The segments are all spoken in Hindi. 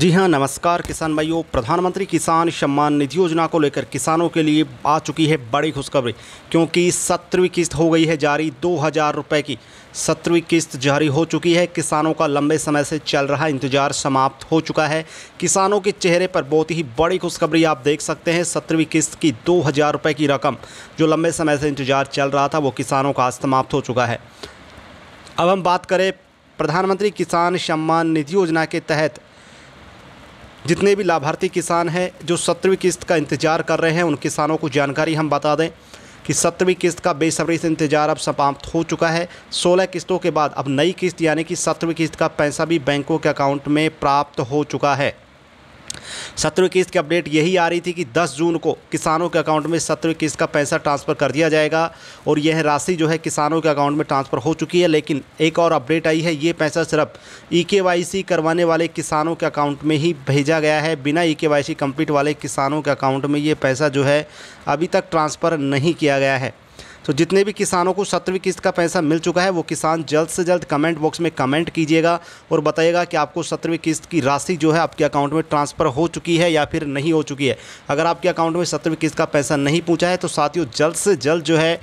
जी हाँ नमस्कार किसान भाइयों प्रधानमंत्री किसान सम्मान निधि योजना को लेकर किसानों के लिए आ चुकी है बड़ी खुशखबरी क्योंकि सत्रहवीं किस्त हो गई है जारी दो हज़ार रुपये की सत्रहवीं किस्त जारी हो चुकी है किसानों का लंबे समय से चल रहा इंतजार समाप्त हो चुका है किसानों के चेहरे पर बहुत ही बड़ी खुशखबरी आप देख सकते हैं सत्रहवीं किस्त की दो हज़ार रुपये की रकम जो लंबे समय से इंतजार चल रहा था वो किसानों का समाप्त हो चुका है अब हम बात करें प्रधानमंत्री किसान सम्मान निधि योजना के तहत जितने भी लाभार्थी किसान हैं जो सत्रहवीं किस्त का इंतज़ार कर रहे हैं उन किसानों को जानकारी हम बता दें कि सत्रहवीं किस्त का बेसब्री से इंतजार अब समाप्त हो चुका है सोलह किस्तों के बाद अब नई किस्त यानी कि सत्रहवीं किस्त का पैसा भी बैंकों के अकाउंट में प्राप्त हो चुका है सत्रहवीं किस्त की अपडेट यही आ रही थी कि 10 जून को किसानों के अकाउंट में सत्रहवीं किस्त का पैसा ट्रांसफ़र कर दिया जाएगा और यह राशि जो है किसानों के अकाउंट में ट्रांसफ़र हो चुकी है लेकिन एक और अपडेट आई है ये पैसा सिर्फ ई के करवाने वाले किसानों के अकाउंट में ही भेजा गया है बिना ई के वाले किसानों के अकाउंट में ये पैसा जो है अभी तक ट्रांसफ़र नहीं किया गया है तो जितने भी किसानों को सत्रहवीं किस्त का पैसा मिल चुका है वो किसान जल्द से जल्द कमेंट बॉक्स में कमेंट कीजिएगा और बताइएगा कि आपको सत्रहवीं किस्त की राशि जो है आपके अकाउंट में ट्रांसफ़र हो चुकी है या फिर नहीं हो चुकी है अगर आपके अकाउंट में सत्रहवीं किस्त का पैसा नहीं पूछा है तो साथियों जल्द से जल्द जो है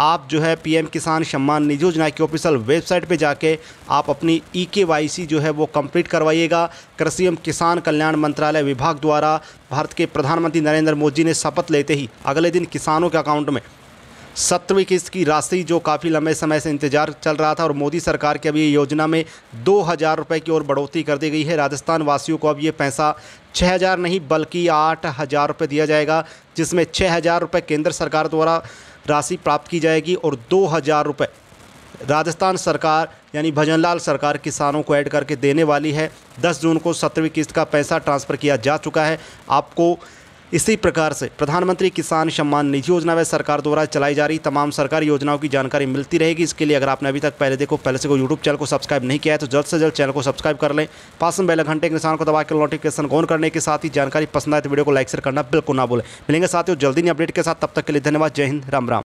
आप जो है पीएम किसान सम्मान निधि योजना की ऑफिशियल वेबसाइट पे जाके आप अपनी ई के वाई सी जो है वो कंप्लीट करवाइएगा कृषि एवं किसान कल्याण मंत्रालय विभाग द्वारा भारत के प्रधानमंत्री नरेंद्र मोदी ने शपथ लेते ही अगले दिन किसानों के अकाउंट में सत्रवीं किस्त की राशि जो काफ़ी लंबे समय से इंतजार चल रहा था और मोदी सरकार की अभी ये योजना में दो हज़ार रुपये की ओर बढ़ोतरी कर दी गई है राजस्थान वासियों को अब ये पैसा छः हज़ार नहीं बल्कि आठ हज़ार रुपये दिया जाएगा जिसमें छः हज़ार रुपये केंद्र सरकार द्वारा राशि प्राप्त की जाएगी और दो हज़ार रुपये राजस्थान सरकार यानी भजनलाल सरकार किसानों को ऐड करके देने वाली है दस जून को सत्रवीं किस्त का पैसा ट्रांसफ़र किया जा चुका है आपको इसी प्रकार से प्रधानमंत्री किसान सम्मान निधि योजना व सरकार द्वारा चलाई जा रही तमाम सरकारी योजनाओं की जानकारी मिलती रहेगी इसके लिए अगर आपने अभी तक पहले देखो पहले से कोई यूट्यूब चैनल को सब्सक्राइब नहीं किया है तो जल्द से जल्द चैनल को सब्सक्राइब कर लें पास में बेल घंटे के निशान को दबा के नोटिफिकेशन ऑन करने के साथ ही जानकारी पसंद आए तो वीडियो को लाइक शेयर करना बिल्कुल ना बोले मिलेंगे साथियों जल्दी ही अपडेट के साथ तब तक के लिए धन्यवाद जय हिंद राम राम